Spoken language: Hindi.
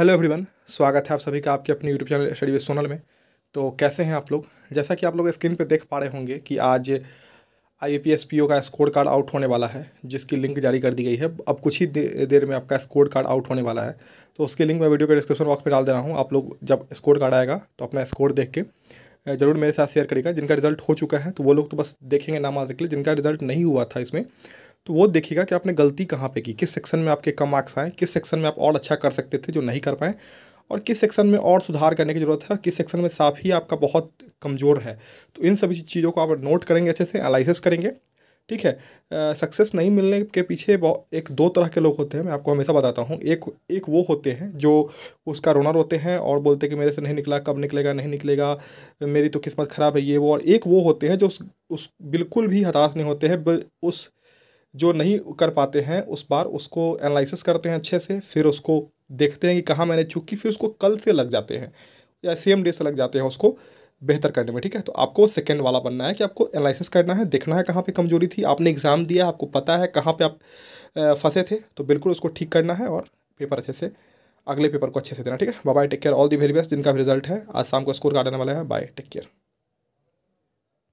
हेलो एवरीवन स्वागत है आप सभी का आपके अपने YouTube channel study with Sonal में तो कैसे हैं आप लोग जैसा कि आप लोग स्क्रीन पर देख पा रहे होंगे कि आज आई पी का स्कोर कार्ड आउट होने वाला है जिसकी लिंक जारी कर दी गई है अब कुछ ही दे, देर में आपका स्कोर कार्ड आउट होने वाला है तो उसकी लिंक मैं वीडियो के डिस्क्रिप्शन बॉक्स में डाल दे रहा हूँ आप लोग जब स्कोर कार्ड आएगा तो अपना स्कोर देख के ज़रूर मेरे साथ शेयर करेगा जिनका रिजल्ट हो चुका है तो वो लोग तो बस देखेंगे नाम आज लिए जिनका रिजल्ट नहीं हुआ था इसमें तो वो देखिएगा कि आपने गलती कहाँ पे की किस सेक्शन में आपके कम मार्क्स आए किस सेक्शन में आप और अच्छा कर सकते थे जो नहीं कर पाए और किस सेक्शन में और सुधार करने की ज़रूरत है और किस सेक्शन में साफ ही आपका बहुत कमज़ोर है तो इन सभी चीज़ों को आप नोट करेंगे अच्छे से एनालिसिस करेंगे ठीक है सक्सेस नहीं मिलने के पीछे एक दो तरह के लोग होते हैं मैं आपको हमेशा बताता हूँ एक एक वो होते हैं जो उसका रोनर होते हैं और बोलते हैं कि मेरे से नहीं निकला कब निकलेगा नहीं निकलेगा मेरी तो किस्मत ख़राब है ये वो और एक वो होते हैं जो उस, उस बिल्कुल भी हताश नहीं होते हैं उस जो नहीं कर पाते हैं उस बार उसको एनालिसिस करते हैं अच्छे से फिर उसको देखते हैं कि कहाँ मैंने चूक की फिर उसको कल से लग जाते हैं या सेम डे से लग जाते हैं उसको बेहतर करने में ठीक है तो आपको सेकेंड वाला बनना है कि आपको एनालिसिस करना है देखना है कहाँ पर कमजोरी थी आपने एग्ज़ाम दिया आपको पता है कहाँ पर आप फंसे थे तो बिल्कुल उसको ठीक करना है और पेपर अच्छे से अगले पेपर को अच्छे से देना ठीक है bye take care all the very best जिनका भी रिजल्ट है आज शाम को स्कोर कार्ड आने वाला है बाय टेक केयर